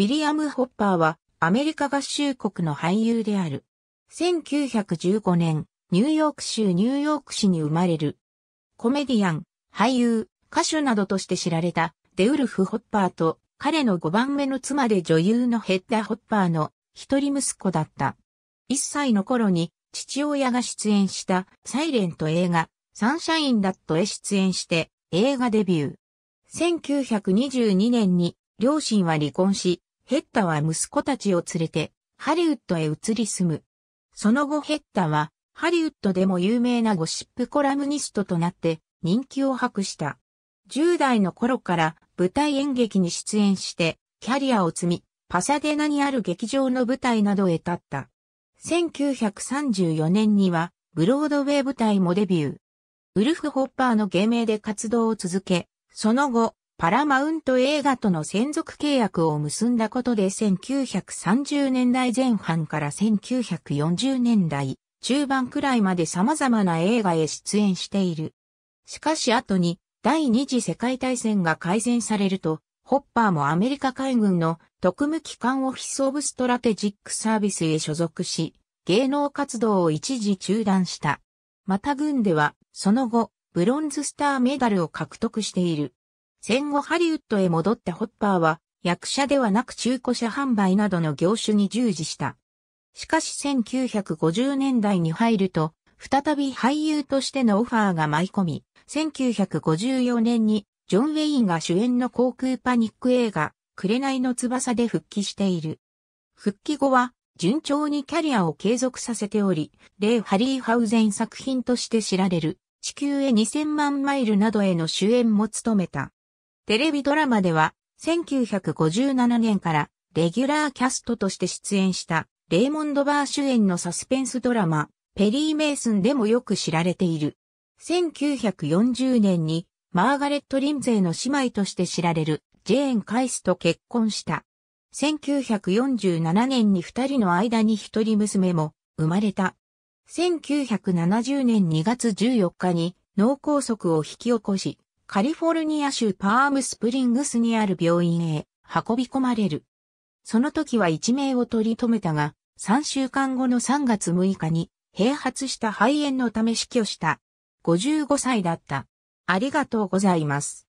ウィリアム・ホッパーはアメリカ合衆国の俳優である。1915年、ニューヨーク州ニューヨーク市に生まれる。コメディアン、俳優、歌手などとして知られたデウルフ・ホッパーと彼の5番目の妻で女優のヘッダ・ホッパーの一人息子だった。1歳の頃に父親が出演したサイレント映画サンシャインダットへ出演して映画デビュー。1922年に両親は離婚し、ヘッダは息子たちを連れてハリウッドへ移り住む。その後ヘッダはハリウッドでも有名なゴシップコラムニストとなって人気を博した。10代の頃から舞台演劇に出演してキャリアを積み、パサデナにある劇場の舞台などへ立った。1934年にはブロードウェイ舞台もデビュー。ウルフ・ホッパーの芸名で活動を続け、その後、パラマウント映画との専属契約を結んだことで1930年代前半から1940年代中盤くらいまで様々な映画へ出演している。しかし後に第二次世界大戦が改善されると、ホッパーもアメリカ海軍の特務機関オフィス・オブ・ストラテジック・サービスへ所属し、芸能活動を一時中断した。また軍では、その後、ブロンズスターメダルを獲得している。戦後ハリウッドへ戻ったホッパーは、役者ではなく中古車販売などの業種に従事した。しかし1950年代に入ると、再び俳優としてのオファーが舞い込み、1954年にジョン・ウェインが主演の航空パニック映画、紅の翼で復帰している。復帰後は、順調にキャリアを継続させており、レイ・ハリーハウゼン作品として知られる、地球へ2000万マイルなどへの主演も務めた。テレビドラマでは、1957年からレギュラーキャストとして出演したレイモンド・バー主演のサスペンスドラマ、ペリー・メイスンでもよく知られている。1940年にマーガレット・リンゼイの姉妹として知られるジェーン・カイスと結婚した。1947年に二人の間に一人娘も生まれた。1970年2月14日に脳梗塞を引き起こし、カリフォルニア州パームスプリングスにある病院へ運び込まれる。その時は一命を取り留めたが、3週間後の3月6日に併発した肺炎のため死去した。55歳だった。ありがとうございます。